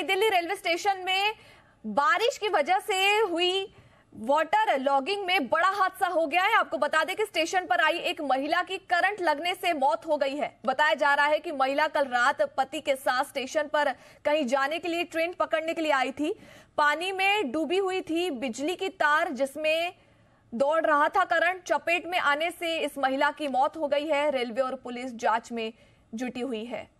नई Delhi railway station में बारिश की वजह से हुई वाटर लॉगिंग में बड़ा हादसा हो गया है आपको बता दें कि स्टेशन पर आई एक महिला की करंट लगने से मौत हो गई है बताया जा रहा है कि महिला कल रात पति के साथ स्टेशन पर कहीं जाने के लिए ट्रेन पकड़ने के लिए आई थी पानी में डूबी हुई थी बिजली की तार जिसमें दौड़ रहा था करंट चपेट में आने से इस महिला की मौत हो गई है रेलवे और पुलिस जांच में जुटी हुई है